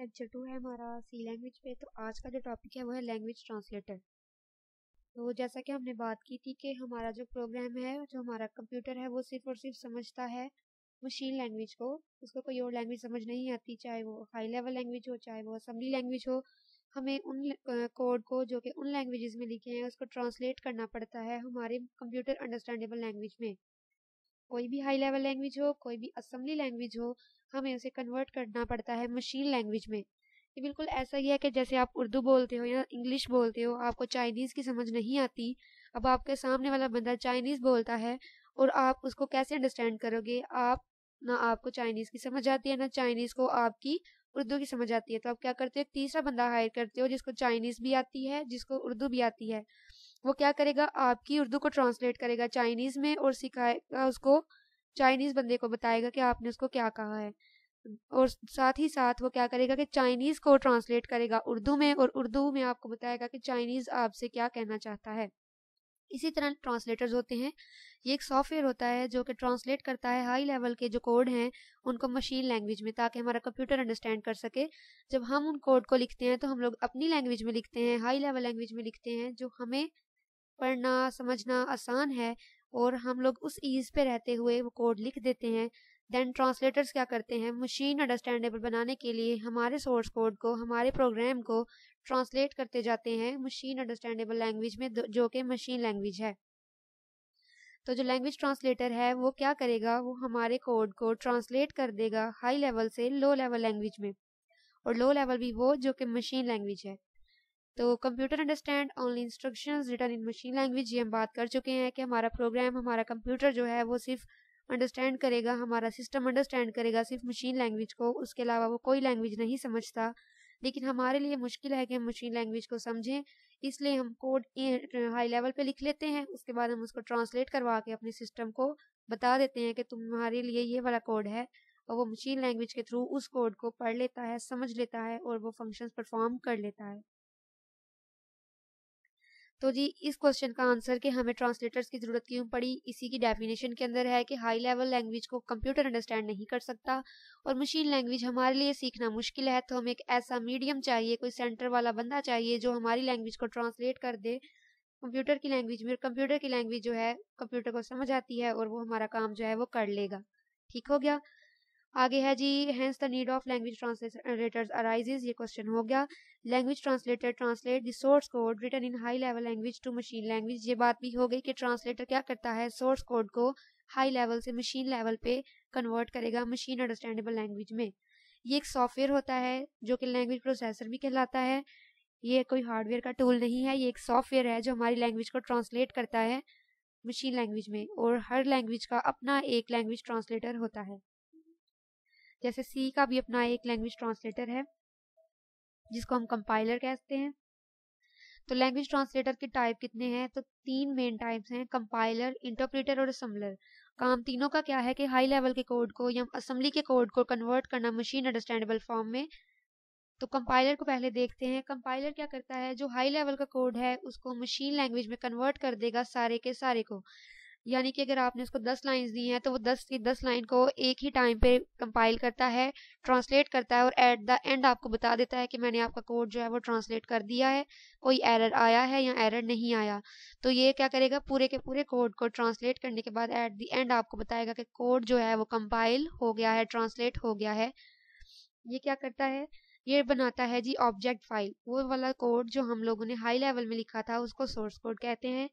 lecture to तो है हमारा सी लैंग्वेज पे तो आज का जो टॉपिक है वो है लैंग्वेज ट्रांसलेटर तो जैसा कि हमने बात की थी कि हमारा जो प्रोग्राम है जो हमारा कंप्यूटर है वो सिर्फ और सिर्फ समझता है मशीन लैंग्वेज को उसको कोई और लैंग्वेज समझ नहीं आती चाहे वो हाई लेवल लैंग्वेज हो चाहे वो असम्बली लैंग्वेज हो हमें उन कोड को जो कि उन लैंग्वेजेस में लिखे हैं उसको ट्रांसलेट करना पड़ता है हमारे कंप्यूटर अंडरस्टैंडेबल लैंग्वेज में कोई भी हाई लेवल लैंग्वेज हो कोई भी असम्बली लैंग्वेज हो हमें उसे कन्वर्ट करना पड़ता है मशीन लैंग्वेज में ये बिल्कुल ऐसा ही है कि जैसे आप उर्दू बोलते हो या इंग्लिश बोलते हो आपको चाइनीज़ की समझ नहीं आती अब आपके सामने वाला बंदा चाइनीज़ बोलता है और आप उसको कैसे अंडरस्टैंड करोगे आप ना आपको चाइनीज़ की समझ आती है ना चाइनीज़ को आपकी उर्दू की समझ आती है तो आप क्या करते हो एक तीसरा बंदा हायर करते हो जिसको चाइनीज़ भी आती है जिसको उर्दू भी आती है वो क्या करेगा आपकी उर्दू को ट्रांसलेट करेगा चाइनीज़ में और सिखाएगा उसको चाइनीज बंदे को बताएगा कि आपने उसको क्या कहा है और साथ ही साथ वो क्या करेगा कि चाइनीज को ट्रांसलेट करेगा उर्दू में और उर्दू में आपको बताएगा कि चाइनीज आपसे क्या कहना चाहता है इसी तरह ट्रांसलेटर्स होते हैं ये एक सॉफ्टवेयर होता है जो कि ट्रांसलेट करता है हाई लेवल के जो कोड हैं उनको मशीन लैंग्वेज में ताकि हमारा कंप्यूटर अंडरस्टैंड कर सके जब हम उन कोड को लिखते हैं तो हम लोग अपनी लैंग्वेज में लिखते हैं हाई लेवल लैंग्वेज में लिखते हैं जो हमें पढ़ना समझना आसान है और हम लोग उस ईज पे रहते हुए वो कोड लिख देते हैं देन ट्रांसलेटर्स क्या करते हैं मशीन अंडरस्टैंडेबल बनाने के लिए हमारे सोर्स कोड को हमारे प्रोग्राम को ट्रांसलेट करते जाते हैं मशीन अंडरस्टैंडेबल लैंग्वेज में जो कि मशीन लैंग्वेज है तो जो लैंग्वेज ट्रांसलेटर है वो क्या करेगा वो हमारे कोड को ट्रांसलेट कर देगा हाई लेवल से लो लेवल लैंग्वेज में और लो लेवल भी वो जो कि मशीन लैंग्वेज है तो computer understand only instructions written in machine language ये हम बात कर चुके हैं कि हमारा प्रोग्राम हमारा कंप्यूटर जो है वो सिर्फ अंडरस्टैंड करेगा हमारा सिस्टम अंडरस्टैंड करेगा सिर्फ मशीन लैंग्वेज को उसके अलावा वो कोई लैंग्वेज नहीं समझता लेकिन हमारे लिए मुश्किल है कि हम मशीन लैंग्वेज को समझें इसलिए हम कोड हाई लेवल पे लिख लेते हैं उसके बाद हम उसको ट्रांसलेट करवा के अपने सिस्टम को बता देते हैं कि तुम्हारे लिए ये वाला कोड है और वो मशीन लैंग्वेज के थ्रू उस कोड को पढ़ लेता है समझ लेता है और वो फंक्शंस परफॉर्म कर लेता है तो जी इस क्वेश्चन का आंसर कि हमें ट्रांसलेटर्स की ज़रूरत क्यों पड़ी इसी की डेफिनेशन के अंदर है कि हाई लेवल लैंग्वेज को कंप्यूटर अंडरस्टैंड नहीं कर सकता और मशीन लैंग्वेज हमारे लिए सीखना मुश्किल है तो हमें एक ऐसा मीडियम चाहिए कोई सेंटर वाला बंदा चाहिए जो हमारी लैंग्वेज को ट्रांसलेट कर दे कंप्यूटर की लैंग्वेज में कंप्यूटर की लैंग्वेज जो है कंप्यूटर को समझ आती है और वो हमारा काम जो है वो कर लेगा ठीक हो गया आगे है जी hence the need of language translators arises ये क्वेश्चन हो गया language translator translate the source code written in high level language to machine language ये बात भी हो गई कि ट्रांसलेटर क्या करता है सोर्स कोड को हाई लेवल से मशीन लेवल पे कन्वर्ट करेगा मशीन अंडरस्टैंडेबल लैंग्वेज में ये एक सॉफ्टवेयर होता है जो कि लैंग्वेज प्रोसेसर भी कहलाता है ये कोई हार्डवेयर का टूल नहीं है ये एक सॉफ्टवेयर है जो हमारी लैंग्वेज को ट्रांसलेट करता है मशीन लैंग्वेज में और हर लैंग्वेज का अपना एक लैंग्वेज ट्रांसलेटर होता है जैसे सी का भी अपना एक लैंग्वेज ट्रांसलेटर है जिसको हम कंपाइलर कहते हैं तो लैंग्वेज ट्रांसलेटर के टाइप कितने हैं तो तीन मेन टाइप्स हैं कंपाइलर इंटरप्रेटर और असम्बलर काम तीनों का क्या है कि हाई लेवल के कोड को या असम्बली के कोड को कन्वर्ट करना मशीन अंडरस्टैंडेबल फॉर्म में तो कंपाइलर को पहले देखते हैं कंपाइलर क्या करता है जो हाई लेवल का कोड है उसको मशीन लैंग्वेज में कन्वर्ट कर देगा सारे के सारे को यानी कि अगर आपने उसको दस लाइन दी हैं तो वो दस की दस लाइन को एक ही टाइम पे कंपाइल करता है ट्रांसलेट करता है और एट द एंड आपको बता देता है कि मैंने आपका कोड जो है वो ट्रांसलेट कर दिया है कोई एरर आया है या एरर नहीं आया तो ये क्या करेगा पूरे के पूरे कोड को ट्रांसलेट करने के बाद एट द एंड आपको बताएगा कि कोड जो है वो कंपाइल हो गया है ट्रांसलेट हो गया है ये क्या करता है ये बनाता है जी ऑब्जेक्ट फाइल वो वाला कोड जो हम लोगों ने हाई लेवल में लिखा था उसको सोर्स कोड कहते हैं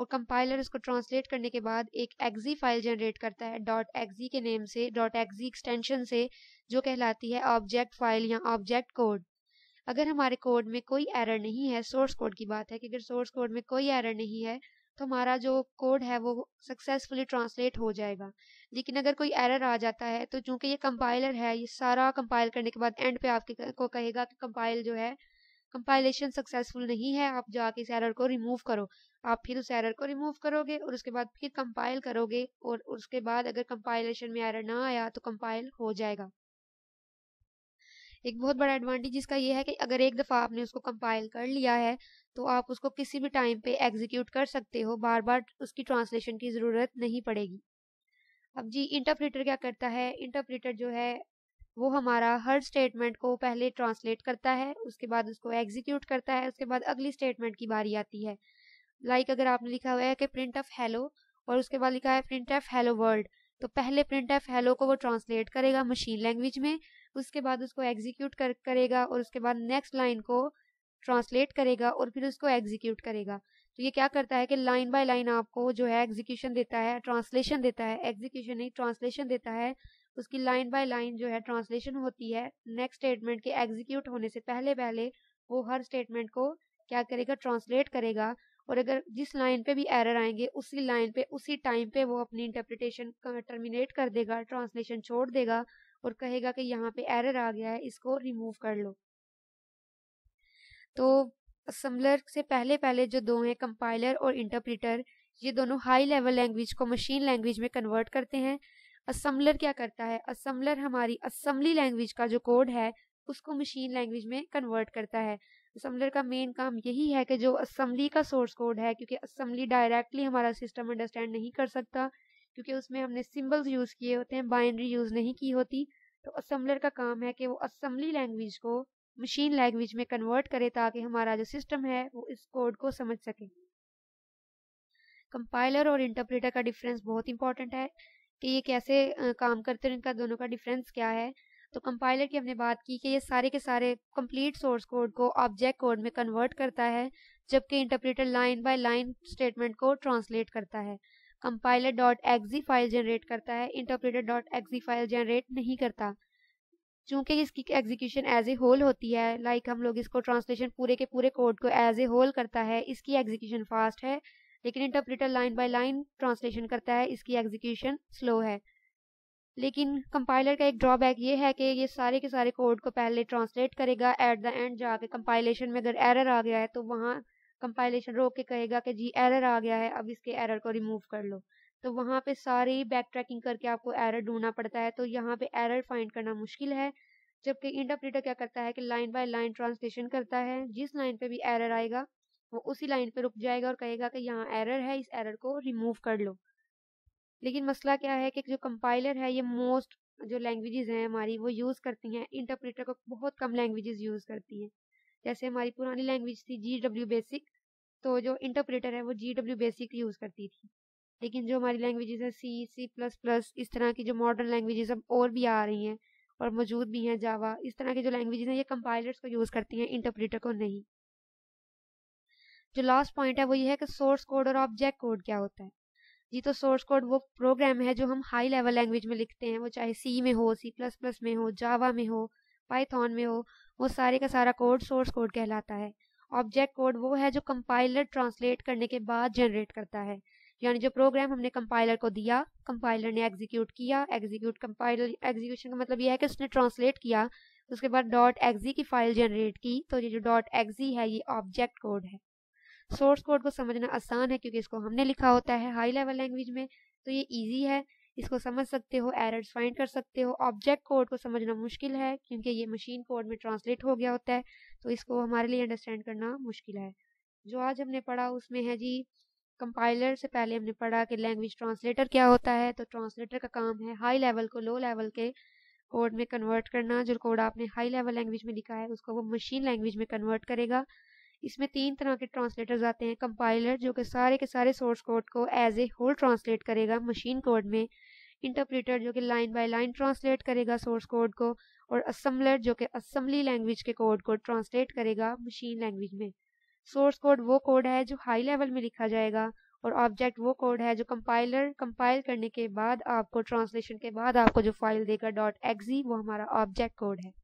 और कंपाइलर इसको ट्रांसलेट करने के बाद एक एक्जी फाइल जनरेट करता है डॉट एक्जी के नेम से डॉट एक्जी एक्सटेंशन से जो कहलाती है ऑब्जेक्ट फाइल या ऑब्जेक्ट कोड अगर हमारे कोड में कोई एरर नहीं है सोर्स कोड की बात है कि अगर सोर्स कोड में कोई एरर नहीं है तो हमारा जो कोड है वो सक्सेसफुली ट्रांसलेट हो जाएगा लेकिन अगर कोई एरर आ जाता है तो चूंकि ये कंपाइलर है ये सारा कंपाइल करने के बाद एंड पे आपके को कहेगा कि कंपाइल जो है कंपाइलेशन सक्सेसफुल नहीं है आप जाके इस एरर को रिमूव करो आप फिर उस एरर को रिमूव करोगे और उसके बाद फिर कंपाइल करोगे और उसके बाद अगर कंपाइलेशन में एरर ना आया तो कंपाइल हो जाएगा एक बहुत बड़ा एडवांटेज इसका यह है कि अगर एक दफ़ा आपने उसको कंपाइल कर लिया है तो आप उसको किसी भी टाइम पे एग्जीक्यूट कर सकते हो बार बार उसकी ट्रांसलेशन की ज़रूरत नहीं पड़ेगी अब जी इंटरप्रेटर क्या करता है इंटरप्रेटर जो है वो हमारा हर स्टेटमेंट को पहले ट्रांसलेट करता है उसके बाद उसको एग्जीक्यूट करता है उसके बाद अगली स्टेटमेंट की बारी आती है लाइक like अगर आपने लिखा हुआ है कि प्रिंट ऑफ हेलो और उसके बाद लिखा है प्रिंट ऑफ हेलो वर्ल्ड तो पहले प्रिंट ऑफ हेलो को वो ट्रांसलेट करेगा मशीन लैंग्वेज में उसके बाद उसको एग्जीक्यूट कर, करेगा और उसके बाद नेक्स्ट लाइन को ट्रांसलेट करेगा और फिर उसको एग्जीक्यूट करेगा तो ये क्या करता है कि लाइन बाय लाइन आपको जो है एग्जीक्यूशन देता है ट्रांसलेशन देता है एग्जीक्यूशन नहीं ट्रांसलेशन देता है उसकी लाइन बाय लाइन जो है ट्रांसलेशन होती है नेक्स्ट स्टेटमेंट के एग्जीक्यूट होने से पहले पहले वो हर स्टेटमेंट को क्या करेगा ट्रांसलेट करेगा और अगर जिस लाइन पे भी एरर आएंगे उसी लाइन पे उसी टाइम पे वो अपनी इंटरप्रिटेशन टर्मिनेट कर देगा ट्रांसलेशन छोड़ देगा और कहेगा कि यहाँ पे एरर आ गया है इसको रिमूव कर लो तो असम्बलर से पहले पहले जो दो हैं कंपाइलर और इंटरप्रिटर ये दोनों हाई लेवल लैंग्वेज को मशीन लैंग्वेज में कन्वर्ट करते हैं असम्बलर क्या करता है असम्बलर हमारी असम्बली लैंग्वेज का जो कोड है उसको मशीन लैंग्वेज में कन्वर्ट करता है असम्बलर का मेन काम यही है कि जो असम्बली का सोर्स कोड है क्योंकि असम्बली डायरेक्टली हमारा सिस्टम अंडरस्टैंड नहीं कर सकता क्योंकि उसमें हमने सिम्बल्स यूज़ किए होते हैं बाइंड्री यूज़ नहीं की होती तो असम्बलर का काम है कि वो असम्बली लैंग्वेज को मशीन लैंग्वेज में कन्वर्ट करे ताकि हमारा जो सिस्टम है वो इस कोड को समझ सके कंपाइलर और इंटरप्रेटर का डिफरेंस बहुत इंपॉर्टेंट है कि ये कैसे काम करते हैं इनका दोनों का डिफरेंस क्या है तो कंपाइलर की हमने बात की कि ये सारे के सारे कंप्लीट सोर्स कोड को ऑब्जेक्ट कोड में कन्वर्ट करता है जबकि interpreter line by line statement को ट्रांसलेट करता है compiler dot exe file generate करता है interpreter dot exe file generate नहीं करता चूंकि इसकी एग्जीक्यूशन एज ए होल होती है लाइक like हम लोग इसको ट्रांसलेशन पूरे के पूरे कोड को एज ए होल करता है इसकी एग्जीक्यूशन फास्ट है लेकिन interpreter line by line translation करता है इसकी एग्जीक्यूशन स्लो है लेकिन कंपाइलर का एक ड्रॉबैक ये है कि ये सारे के सारे कोड को पहले ट्रांसलेट करेगा एट द एंड जाके कंपाइलेशन में अगर एरर आ गया है तो वहाँ कंपाइलेशन रोक के कहेगा कि जी एरर आ गया है अब इसके एरर को रिमूव कर लो तो वहाँ पे सारी बैक ट्रैकिंग करके आपको एरर ढूंढना पड़ता है तो यहाँ पे एरर फाइंड करना मुश्किल है जबकि इंटरप्रेटर क्या करता है कि लाइन बाय लाइन ट्रांसलेशन करता है जिस लाइन पे भी एरर आएगा वो उसी लाइन पे रुक जाएगा और कहेगा कि यहाँ एरर है इस एरर को रिमूव कर लो लेकिन मसला क्या है कि जो कंपाइलर है ये मोस्ट जो लैंग्वेजेस हैं हमारी वो यूज़ करती हैं इंटरप्रेटर को बहुत कम लैंग्वेजेस यूज़ करती हैं जैसे हमारी पुरानी लैंग्वेज थी जी डब्ल्यू बेसिक तो जो इंटरप्रेटर है वो जी डब्ल्यू बेसिक यूज़ करती थी लेकिन जो हमारी लैंग्वेजेस है सी सी प्लस प्लस इस तरह की जो मॉडर्न लैंग्वेजेस अब और भी आ रही हैं और मौजूद भी हैं जावा इस तरह की जो लैंग्वेजेस हैं ये कंपाइलर्स को यूज़ करती हैं इंटरप्रेटर को नहीं जो लास्ट पॉइंट है वो ये है कि सोर्स कोड और ऑब्जेक्ट कोड क्या होता है जी तो सोर्स कोड वो प्रोग्राम है जो हम हाई लेवल लैंग्वेज में लिखते हैं वो चाहे सी में हो सी प्लस प्लस में हो जावा में हो पाइथन में हो वो सारे का सारा कोड सोर्स कोड कहलाता है ऑब्जेक्ट कोड वो है जो कंपाइलर ट्रांसलेट करने के बाद जनरेट करता है यानी जो प्रोग्राम हमने कंपाइलर को दिया कंपाइलर ने एग्जीक्यूट किया एग्जीक्यूट कंपाइलर एग्जीक्यूशन का मतलब यह है कि उसने ट्रांसलेट किया उसके बाद डॉट एग्जी की फाइल जनरेट की तो ये जो डॉट एग्जी है ये ऑब्जेक्ट कोड है सोर्स कोड को समझना आसान है क्योंकि इसको हमने लिखा होता है हाई लेवल लैंग्वेज में तो ये ईजी है इसको समझ सकते हो एरर्स फाइंड कर सकते हो ऑब्जेक्ट कोड को समझना मुश्किल है क्योंकि ये मशीन कोड में ट्रांसलेट हो गया होता है तो इसको हमारे लिए अंडरस्टैंड करना मुश्किल है जो आज हमने पढ़ा उसमें है जी कंपाइलर से पहले हमने पढ़ा कि लैंग्वेज ट्रांसलेटर क्या होता है तो ट्रांसलेटर का काम है हाई लेवल को लो लेवल के कोड में कन्वर्ट करना जो कोड आपने हाई लेवल लैंग्वेज में लिखा है उसको वो मशीन लैंग्वेज में कन्वर्ट करेगा इसमें तीन तरह के ट्रांसलेटर्स आते हैं कंपाइलर जो कि सारे के सारे सोर्स कोड को एज ए होल ट्रांसलेट करेगा मशीन कोड में इंटरप्रेटर जो कि लाइन बाय लाइन ट्रांसलेट करेगा सोर्स कोड को और असम्बलर जो कि असम्बली लैंग्वेज के कोड को ट्रांसलेट करेगा मशीन लैंग्वेज में सोर्स कोड वो कोड है जो हाई लेवल में लिखा जाएगा और ऑब्जेक्ट वो कोड है जो कंपाइलर कंपाइल करने के बाद आपको ट्रांसलेशन के बाद आपको जो फाइल देगा डॉट एक्जी वो हमारा ऑब्जेक्ट कोड है